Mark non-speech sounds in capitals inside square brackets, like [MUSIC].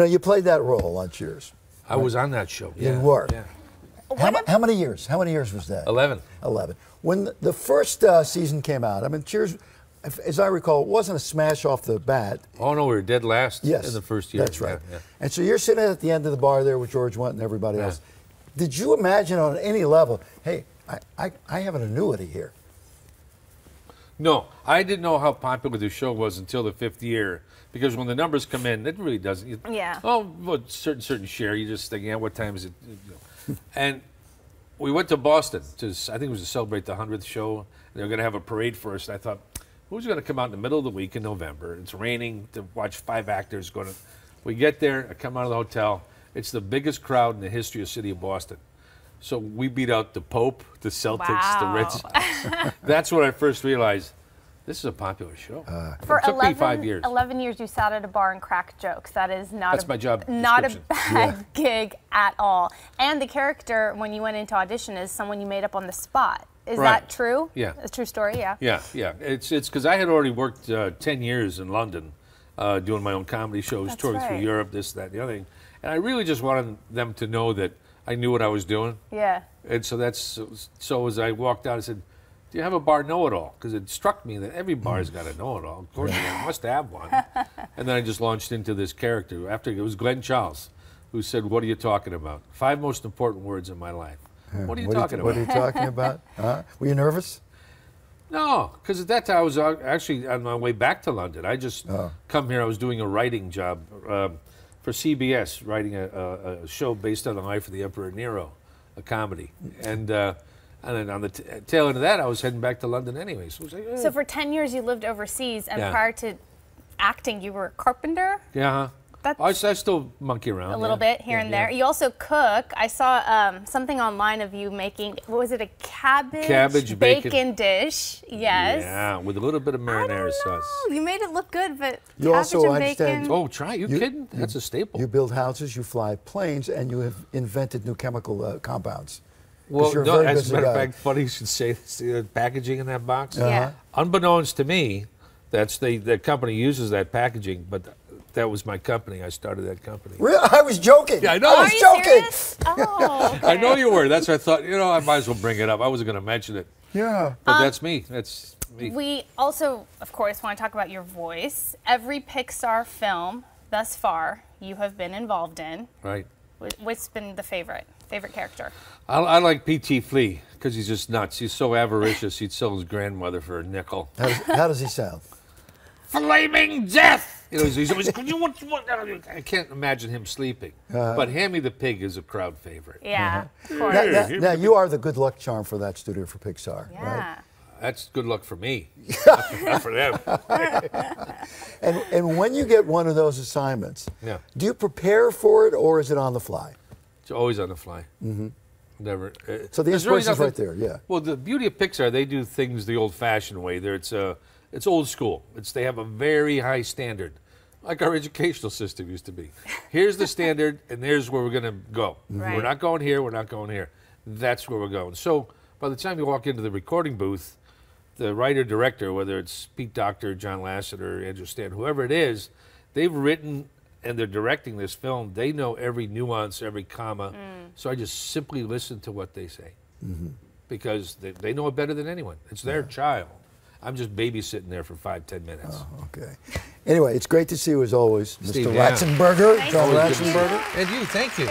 You, know, you played that role on Cheers. I was on that show. Yeah. You were. Yeah. How, how, many years? How many years was that? Eleven. Eleven. When the, first uh, season came out, I mean, Cheers, if, as I recall, it wasn't a smash off the bat. Oh no, we were dead last. Yes. in the first year. That's right. Yeah, yeah. And so you're sitting at the end of the bar there with George Wendt and everybody else. Did you imagine on any level, hey, I, I, I have an annuity here. No, I didn't know how popular the show was until the fifth year because when the numbers come in, it really doesn't. You, yeah. Oh, well, certain certain share. You just think, yeah, what time is it? and we went to Boston to I think it was to celebrate the hundredth show. They were going to have a parade for us, and I thought, who's going to come out in the middle of the week in November? It's raining to watch five actors go To, we get there. I come out of the hotel. It's the biggest crowd in the history of the city of Boston. So we beat out the Pope, the Celtics, wow. the Reds. [LAUGHS] That's when I first realized this is a popular show. Uh, For 11, years. 11 years, you sat at a bar and cracked jokes. That is not That's a, my job. Not a [LAUGHS] bad yeah. gig at all. And the character, when you went into audition, is someone you made up on the spot. Is right. that true? Yeah. A true story, yeah. Yeah, yeah. It's it's because I had already worked uh, 10 years in London uh, doing my own comedy shows, That's touring right. through Europe, this, that, and the other thing. And I really just wanted them to know that I knew what I was doing. Yeah. And so that's so as I walked out, I said, do you have a bar know-it-all? Because it struck me that every bar's got a know-it-all. Of course, you [LAUGHS] must have one. And then I just launched into this character. After it was Glenn Charles who said, "What are you talking about? Five most important words in my life. What are you what talking are you, about? What are you talking about? Uh, were you nervous? No, because at that time I was uh, actually on my way back to London. I just oh. come here. I was doing a writing job um, for CBS, writing a, a, a, show based on the life of the Emperor Nero, a comedy, and. Uh, and then on the tail end of that, I was heading back to London anyway. So, like, eh. so for 10 years, you lived overseas, and yeah. prior to acting, you were a carpenter? Yeah. That's I, I still monkey around. A little yeah. bit here yeah, and there. You also cook. I saw um, something online of you making, was it, a cabbage, cabbage bacon. bacon dish? Yes. Yeah, with a little bit of marinara sauce. You made it look good, but you also and understand, bacon. Oh, try it. You, you kidding? You, That's a staple. You build houses, you fly planes, and you have invented new chemical uh, compounds. Well, no, as a matter of fact, funny you should say this. The uh, packaging in that box, uh-huh. yeah. unbeknownst to me, that's the the company uses that packaging, but that was my company. I started that company. Really? [LAUGHS] I was joking. Yeah, I know. Are I was joking. [LAUGHS] Oh, okay. I know you were. That's what I thought. You know, I might as well bring it up. I wasn't going to mention it. Yeah. But um, that's me. That's me. We also, of course, want to talk about your voice. Every Pixar film thus far you have been involved in. Right. What's been the favorite favorite character? I, I like P.T. Flea because he's just nuts. He's so avaricious. He'd sell his grandmother for a nickel. How does, how does he sound? Flaming death. You know, he's, he's always. you want, uh, I can't imagine him sleeping. Uh, but Hammy the Pig is a crowd favorite. Yeah, uh-huh. of course. Now, now, now, you are the good luck charm for that studio for Pixar, yeah. right? that's good luck for me, [LAUGHS] not for them. [LAUGHS] and, and when you get one of those assignments, yeah. do you prepare for it or is it on the fly? It's always on the fly. Mm -hmm. Never. Uh, so the inspiration's really right there, yeah. Well, the beauty of Pixar, they do things the old-fashioned way. There, it's uh, it's old school. It's they have a very high standard, like our educational system used to be. Here's the standard, and there's where we're gonna go. Right. We're not going here. We're not going here. That's where we're going. So by the time you walk into the recording booth, the writer director, whether it's Pete Doctor, John Lasseter, Andrew Stan, whoever it is, they've written and they're directing this film. They know every nuance, every comma. Mm. So I just simply listen to what they say mm-hmm. because they, they, know it better than anyone. It's their yeah. child. I'm just babysitting there for five, ten minutes. Oh, okay. Anyway, it's great to see you as always, Steve Mr. Ratzenberger, John Ratzenberger. And you, thank you.